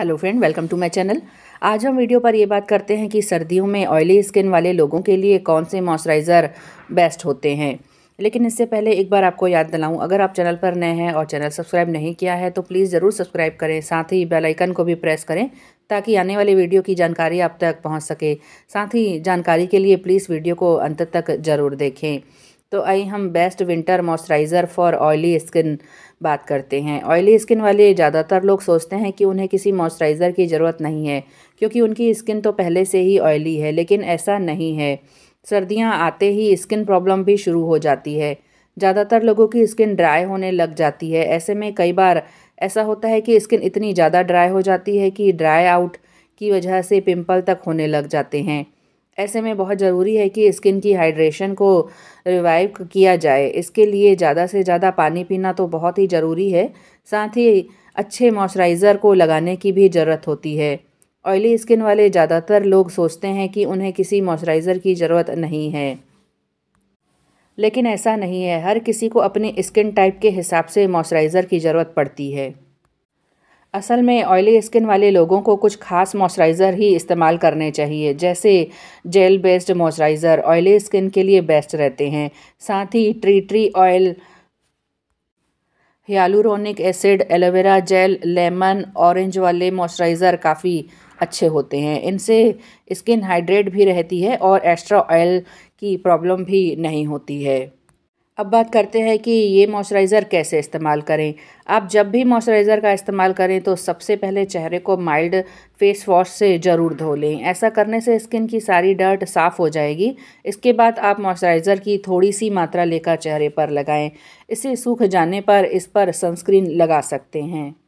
hello friend welcome to my channel आज हम video पर ये बात करते हैं कि सर्दियों में ऑयली स्किन वाले लोगों के लिए कौन से मॉइस्चराइज़र बेस्ट होते हैं लेकिन इससे पहले एक बार आपको याद दिलाऊं अगर आप चैनल पर नए हैं और चैनल सब्सक्राइब नहीं किया है तो प्लीज़ ज़रूर सब्सक्राइब करें साथ ही बेलाइकन को भी प्रेस करें ताकि आने वाले वीडियो की जानकारी आप तक पहुँच सके साथ ही जानकारी के लिए प्लीज़ वीडियो को अंत तक ज़रूर देखें तो आई हम best winter moisturiser for oily skin बात करते हैं ऑयली स्किन वाले ज़्यादातर लोग सोचते हैं कि उन्हें किसी मॉइस्चराइज़र की ज़रूरत नहीं है क्योंकि उनकी स्किन तो पहले से ही ऑयली है लेकिन ऐसा नहीं है सर्दियाँ आते ही स्किन प्रॉब्लम भी शुरू हो जाती है ज़्यादातर लोगों की स्किन ड्राई होने लग जाती है ऐसे में कई बार ऐसा होता है कि स्किन इतनी ज़्यादा ड्राई हो जाती है कि ड्राई आउट की वजह से पिंपल तक होने लग जाते हैं ऐसे में बहुत ज़रूरी है कि स्किन की हाइड्रेशन को रिवाइव किया जाए इसके लिए ज़्यादा से ज़्यादा पानी पीना तो बहुत ही ज़रूरी है साथ ही अच्छे मॉइस्चराइज़र को लगाने की भी ज़रूरत होती है ऑयली स्किन वाले ज़्यादातर लोग सोचते हैं कि उन्हें किसी मॉइस्चराइज़र की ज़रूरत नहीं है लेकिन ऐसा नहीं है हर किसी को अपने स्किन टाइप के हिसाब से मॉइस्चराइज़र की ज़रूरत पड़ती है असल में ऑयली स्किन वाले लोगों को कुछ खास मॉइस्चराइज़र ही इस्तेमाल करने चाहिए जैसे gel based moisturiser oily skin के लिए बेस्ट रहते हैं साथ ही tree tree oil hyaluronic acid aloe vera gel lemon orange वाले मॉइस्चराइज़र काफ़ी अच्छे होते हैं इनसे स्किन हाइड्रेट भी रहती है और एक्स्ट्रा ऑयल की प्रॉब्लम भी नहीं होती है अब बात करते हैं कि ये मॉइस्चराइज़र कैसे इस्तेमाल करें आप जब भी मॉइस्चराइज़र का इस्तेमाल करें तो सबसे पहले चेहरे को माइल्ड फेस वॉश से ज़रूर धो लें ऐसा करने से स्किन की सारी डर्ट साफ़ हो जाएगी इसके बाद आप मॉइस्चराइज़र की थोड़ी सी मात्रा लेकर चेहरे पर लगाएं इसे सूख जाने पर इस पर सनस्क्रीन लगा सकते हैं